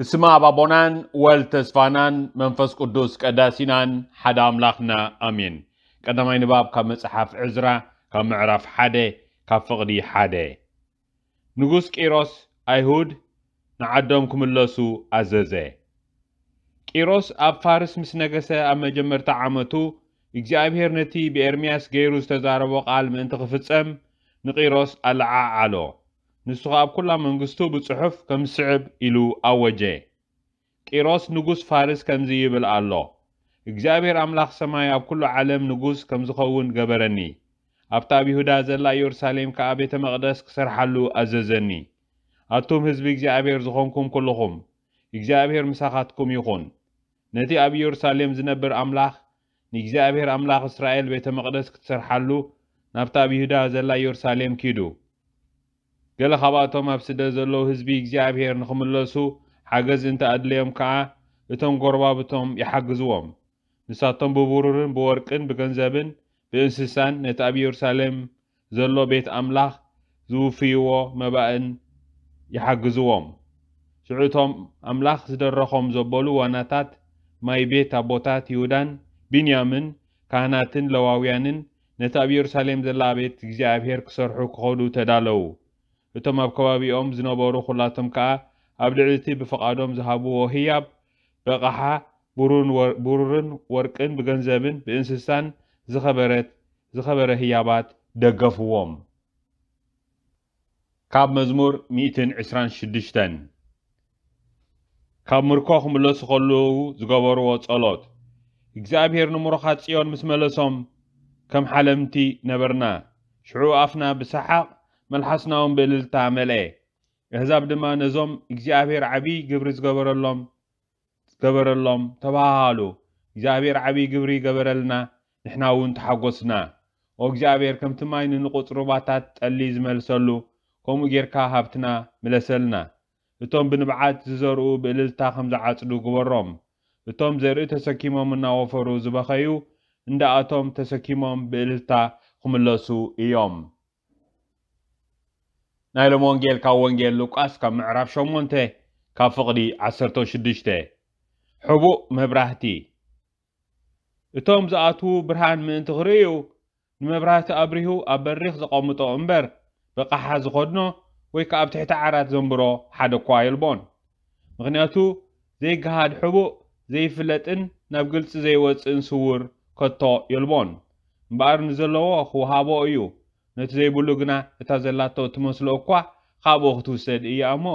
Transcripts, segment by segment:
ብስማ ኣባቦናን ወል ተስፋናን መንፈስ ቅዱስ ቀዳሲናን ሓደ ኣምላኽና ኣሜን ቀዳማይ ንባብ ካብ መፅሓፍ ዕዝራ ካብ ምዕራፍ ሓደ ካብ ፍቕዲ ሓደ ንጉስ ቂሮስ ኣይሁድ ንዓዶም ክምለሱ ኣዘዘ ቂሮስ ኣብ ፋርስ ምስ ነገሰ ኣብ መጀመርታ ዓመቱ እግዚኣብሔር ነቲ ብኤርምያስ ገይሩ ዝተዛረቦ ቃል ምእንቲ ክፍጸም ንቂሮስ ኣለዓዓሎ ንሱ ኣብ ኩላ መንግስቱ ብጽሑፍ ከም ዝስዕብ ኢሉ ኣወጀ ቂሮስ ንጉስ ፋርስ ከምዚ ይብል ኣሎ እግዚኣብሔር ኣምላኽ ሰማይ ኣብ ኩሉ ዓለም ንጉስ ከም ዝኸውን ገበረኒ ኣብታ ኣብ ይሁዳ ዘላ ኢየሩሳሌም ከዓ ቤተ መቕደስ ክሰርሓሉ ኣዘዘኒ ኣቱም ህዝቢ እግዚኣብሔር ዝኾንኩም ኩልኹም እግዚኣብሔር ምሳኻትኩም ይኹን ነቲ ኣብ ኢየሩሳሌም ዝነብር ኣምላኽ ንእግዚኣብሔር ኣምላኽ እስራኤል ቤተ መቕደስ ክትሰርሓሉ ናብታ ኣብ ይሁዳ ዘላ ኢየሩሳሌም ኪዱ ገለ ካብኣቶም ኣብ ስደት ዘለዉ ህዝቢ እግዚኣብሄር ንኽምለሱ ሓገዝ እንተኣድለዮም ከዓ እቶም ጎርባብቶም ይሓግዝዎም ንሳቶም ብቡሩርን ብወርቅን ብገንዘብን ብእንስሳን ነቲ ኣብ ኢየሩሳሌም ዘሎ ቤት ኣምላኽ ዝውፍይዎ መባእን ይሓግዝዎም ስዑቶም ኣምላኽ ዝደረኾም ዘበሉ ዋናታት ማይ ቤት ኣቦታት ይሁዳን ቢንያምን ካህናትን ለዋውያንን ነቲ ኣብ ኢየሩሳሌም ዘላ ቤት እግዚኣብሄር ክሰርሑ ክኸዱ ተዳለዉ እቶም ኣብ ከባቢኦም ዝነበሩ ኩላቶም ከዓ ኣብ ልዕሊ እቲ ብፍቓዶም ዝሃብዎ ህያብ በቕሓ ብሩርን ወርቅን ብገንዘብን ብእንስሳን ዝኸበረ ህያባት ደገፍዎም ካብ መዝሙር 126 ካብ ምርኮ ክምለሱ ከለዉ ዝገበርዎ ጸሎት እግዚኣብሔር ንምሩኻት ጽዮን ምስ መለሶም ከም ሓለምቲ ነበርና ሽዑ ኣፍና ብሰሓቕ መልሓስናዎም ብእልልታ መልአ ኣህዛብ ድማ ነዞም እግዚኣብሔር ዓብዪ ግብሪ ዝገበረሎም ዝገበረሎም ተባሃሉ እግዚኣብሔር ዓብዪ ግብሪ ገበረልና ንሕና እውን ተሓጐስና ኦ እግዚኣብሔር ከምቲ ማይ ንንቑፅ ሩባታት ጠሊ ዝመልሰሉ ከምኡ ጌርካ ሃብትና ምለሰልና እቶም ብንብዓት ዝዘርኡ ብእልልታ ከም ዝዓፅዱ ግበሮም እቶም ዘርኢ ተሰኪሞም እናወፈሩ ዝበኸዩ እንዳኣቶም ተሰኪሞም ብእልልታ ክምለሱ እዮም ናይ ሎም ወንጌል ካብ ወንጌል ሉቃስ ካብ ምዕራፍ 8 ካብ ፍቕዲ 16 ሕቡእ መብራህቲ እቶም ዝኣትዉ ብርሃን ምእንቲ ክርእዩ ንመብራህቲ ኣብሪሁ ኣብ በሪኽ ዘቐምጦ እምበር ብቕሓ ዝኸድኖ ወይ ከዓ ኣብ ትሕቲ ዓራት ዘንብሮ ሓደ እኳ የልቦን ምክንያቱ ዘይገሃድ ሕቡእ ዘይፍለጥን ናብ ግልፂ ዘይወፅእን ስውር ከቶ የልቦን እምበኣር ንዘለዎ ክውሃቦ እዩ ነቲ ዘይብሉ ግና እታ ዘላቶ እትመስሎ እኳ ካብኡ ክትውሰድ እያ እሞ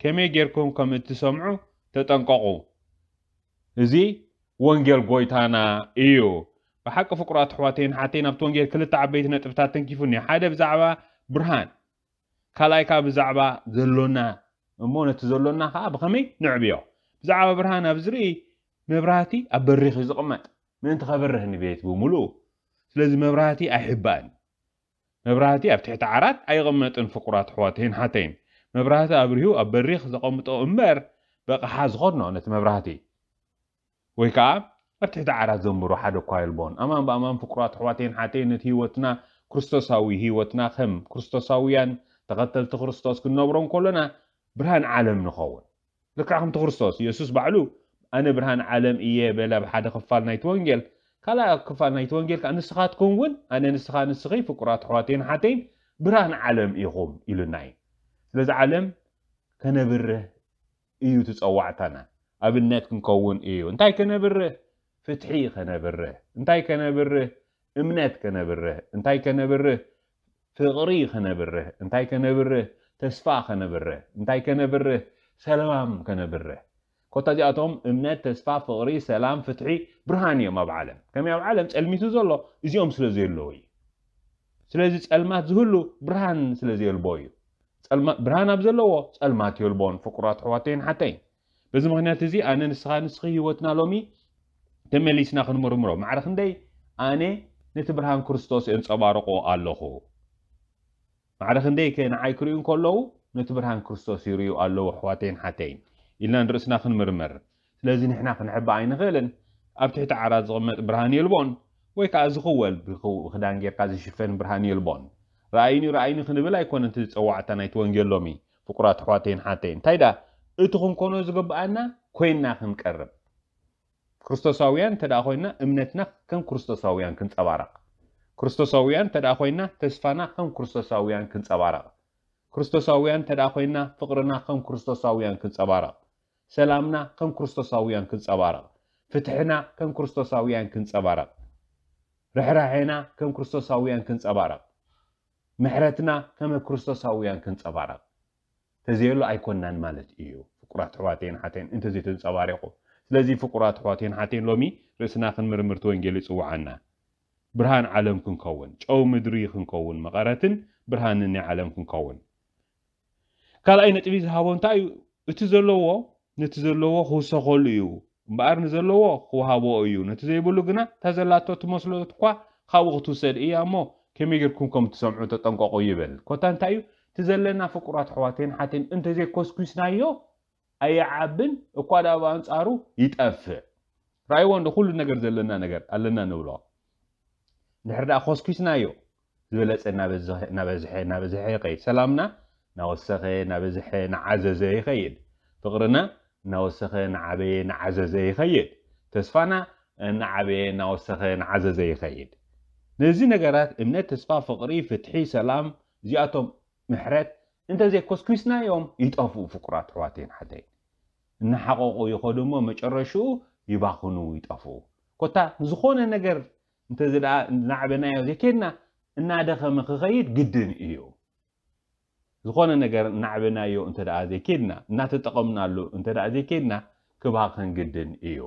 ከመይ ጌርኩም ከም እትሰምዑ ተጠንቀቑ እዚ ወንጌል ጎይታና እዩ ብሓቂ ፍቁራት ኣሕዋተይን ሓተይ ናብቲ ወንጌል ክልተ ዓበይቲ ነጥብታት ተንኪፉኒ ሓደ ብዛዕባ ብርሃን ካልኣይ ካ ብዛዕባ ዘሎና እሞ ነቲ ዘሎና ከዓ ብኸመይ ንዕብዮ ብዛዕባ ብርሃን ኣብ ዝርኢ መብራህቲ ኣብ በሪኽ ዝቕመጥ ምእንቲ ከበርህ ንቤት ብምሉእ ስለዚ መብራህቲ ኣይሕባእን مبراهتي ابتحت عرات ايغمت انفقرات حواتين حتين مبراهتي ابريو ابريخ زقمتو امبر بقى حاز غرنا نت مبراتي ويكا ابتحت عرات زمرو حدو كايل بون امام بامام فقرات حواتين حتين نت هيوتنا كرستوساوي هيوتنا خم كرستوساويا تقتل تخرستوس كنوبرون كلنا برهان عالم نخون لك رقم تخرستوس يسوس بعلو انا برهان عالم ايه بلا بحد خفال نايت وانجل كلا كفا نايت ونجيل كان نسخات كونون أنا نسخان نسخي فكرات حواتين حاتين بران عالم إيغوم إلو ناي لذا عالم كان بره إيو تتصوعتنا أبن نات كنكون إيو انتاي كان بره فتحي كان بره انتاي كان بره إمنات كان بره انتاي كان بره فغري كان بره انتاي كان بره تسفا كان بره انتاي كان بره سلام كان بره كتاجاتهم امنة تسفى فقري سلام فتحي برهاني يوم بعلم كم يوم علم تعلمي تزوله زيوم سلزير لوي سلزير تعلمات زهلو برهان سلزير البوي تعلم برهان أبزلوه تعلمات يلبون فقرات حواتين حتين بس ما هنا تزي أنا نسخة نسخة هوتنا لومي تملي سناخ نمر مرو ما عرفن داي أنا نت برهان كرستوس إنس أبارقو الله هو داي كان عايكرين كلو نت برهان كرستوس يريو الله حواتين حتين ኢልና ንርእስና ክንምርመር ስለዚ ንሕና ክንሕባ ኣይንኽእልን ኣብ ትሕቲ ዓራት ዝቕመጥ ብርሃን የልቦን ወይ ከዓ ዝኽወል ብክዳን ጌርካ ዝሽፈን ብርሃን የልቦን ረኣይኒ ረኣይኒ ክንብል ኣይኮነ እቲ ዝፀዋዕታ ናይቲ ወንጌሎሚ ፍቁራት ኣሕዋተይን ሓተይን እንታይ ዳ እቲ ክንኮኖ ዝግብኣና ኮይንና ክንቀርብ ክርስቶሳውያን እንተደኣ ኮይንና እምነትና ከም ክርስቶሳውያን ክንፀባረቕ ክርስቶሳውያን እንተደኣ ኮይንና ተስፋና ከም ክርስቶሳውያን ክንፀባረቕ ክርስቶሳውያን እንተደኣ ኮይንና ፍቅርና ከም ክርስቶሳውያን ክንፀባረቕ ሰላምና ከም ክርስቶሳውያን ክንፀባረቕ ፍትሕና ከም ክርስቶሳውያን ክንፀባረቕ ርሕራሕና ከም ክርስቶሳውያን ክንፀባረቕ ምሕረትና ከም ክርስቶሳውያን ክንፀባረቕ ተዘየሉ ኣይኮናን ማለት እዩ ፍቁራት ኣሕዋተይን ሓተይን እንተዘይተንፀባሪቑ ስለዚ ፍቁራት ሕዋቴን ሓቴን ሎሚ ርእስና ክንምርምርቲ ወንጌል ይፅዋዓና ብርሃን ዓለም ክንከውን ጨው ምድሪ ክንከውን መቐረትን ብርሃን ናይ ዓለም ክንከውን ካልኣይ ነጥቢ ዝሃቦ እንታይ እዩ እቲ ዘለዎ ነቲ ዘለዎ ክውሰኸሉ እዩ እምበኣር ንዘለዎ ክውሃቦ እዩ ነቲ ዘይብሉ ግና እታ ዘላቶ ትመስሎ እኳ ካብኡ ክትውሰድ እያ እሞ ከመይ ጌርኩም ከም ትሰምዑ ተጠንቀቑ ይብል ኮታ እንታይ እዩ እቲ ዘለና ፍቁራት ኣሕዋተይን ሓተይን እንተዘይኮስኩስናዮ ኣየዓብን እኳ ዳ ብኣንፃሩ ይጠፍእ ራእይዎ እንዶ ኩሉ ነገር ዘለና ነገር ኣለና ንብሎ ድሕር ዳኣ ኮስኩስናዮ ዝበለፀ እናበዝሐ እናበዝሐ ይኸይድ ሰላምና ናወሰኸ ናበዝሐ ናዓዘዘ ይኸይድ ፍቅርና نوسخن نعبه عززي خيد تسفانا ان عبين نوسخن عززي خيد نزي نقرات امنا تسفا فقري فتحي سلام زياتهم محرات انت زي كوسكويسنا يوم يتقفوا فقرات رواتين حتي نحققوا يخدموا مجرشو يباقنوا يتقفوا كتا نزخون نقر انت زي نعبنا يوزي كينا ان هذا خيد قدن ايو ዝኾነ ነገር እናዕብናዮ እንተ ደኣ ዘይከድና እናተጠቐምናሉ እንተ ደኣ ዘይከድና ክባ ክንግድን እዩ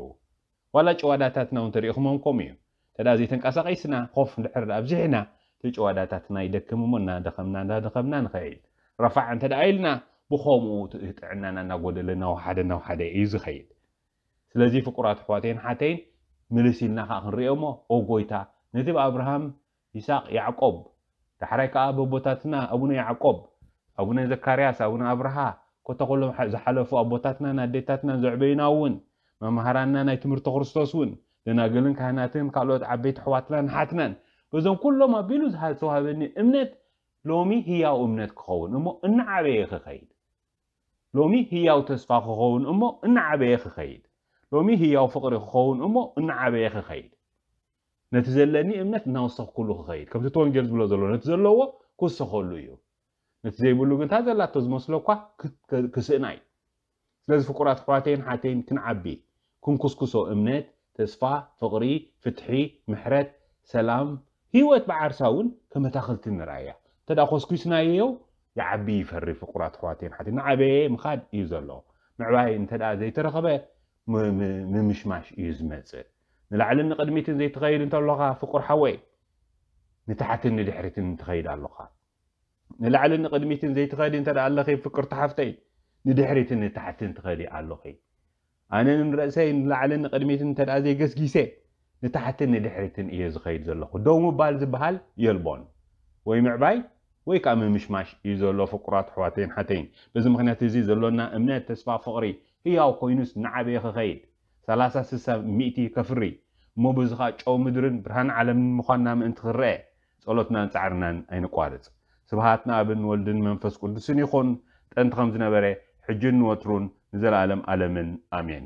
ዋላ ጨዋዳታትና እውን ተሪኢኹሞም ከምኡ እዩ እንተ ደኣ ዘይተንቀሳቂስና ኮፍ ንድሕር ኣብዚሕና እቲ ጨዋዳታትና ይደክም እሞ እናደኸምና እናደኸምና ንኸይድ ረፋዕ እንተ ደኣ ኢልና ብከምኡ ጥዕናና እናጎደለና ሓደ ናብ ሓደ እዩ ዝኸይድ ስለዚ ፍቁራት ኣሕዋተይን ሓተይን ምልስ ኢልና ከዓ ክንሪኦ ሞ ኦ ጎይታ ነቲ ብኣብርሃም ይስቅ ያዕቆብ ዳሕራይ ከዓ በቦታትና ኣቡነ ያዕቆብ أبونا زكريياس أبونا أبرها كتقولهم زحلفوا أبوتاتنا نديتاتنا زعبينا ون ما مهرنا نيتمرت قرستوس ون لنا قلنا كهناتين قالوا عبيت حواتنا حتنا بزون كلهم بيلوز هالسوها بني إمنت لومي هي أمنت خون أمو إن عبيه خيد لومي هي تصفى خون أمو إن عبيه خيد لومي هي فقر خون أمو إن عبيه خيد نتزلني إمنت نوصف كله خيد كم تتوان جلد بلا زلو نتزلوه كل سخولو يوم نتزيب بلو قنت هذا لا تزمس لو قا كسئناي لازم فقرات فاتين حاتين كن عبي كن كسكسو امنت تسفا فقري فتحي محرت سلام هيوت بعرساون كما تاخذت النرايا تدا خسكس نايو يا فري فقرات فاتين حاتين عبي مخاد يزلو معباي انت دا زي ترخبه ممشماش يزمت نلعل قدميتن زي تغير انت اللغة فقر حوي نتحتن دحرتن تغير اللغة ንላዕሊ ንቕድሚትን ዘይትኸዲ እንተ ኣለኸይ ፍቅር ተሓፍተይ ንድሕሪትን ንታሕትን ትኸዲ ኣለኸይ ኣነ ንርእሰይ ንላዕሊ ንቕድሚትን እንተ ዘይገስጊሰ ንታሕትን ንድሕሪትን እየ ዝኸይድ ዘለኹ ደው ምባል ዝበሃል የልቦን ወይ ምዕባይ ወይ ከዓ ምምሽማሽ እዩ ዘሎ ፍቁራት ኣሕዋተይን ሓተይን በዚ ምክንያት እዚ ዘሎና እምነት ተስፋ ፍቕሪ ህያው ኮይኑስ ንዓበየ ክኸይድ 30 60 ሚእቲ ከፍሪ እሞ ብዙኻ ጨው ምድርን ብርሃን ዓለምን ምዃንና ምእንቲ ክርአ ጸሎትናን ፃዕርናን ኣይንቋርፅ ስብሃት ንኣብን ወልድን መንፈስ ቅዱስን ይኹን ጥንቲ ከም ዝነበረ ሕጂን ንወትሩን ንዘለኣለም ኣለምን ኣሜን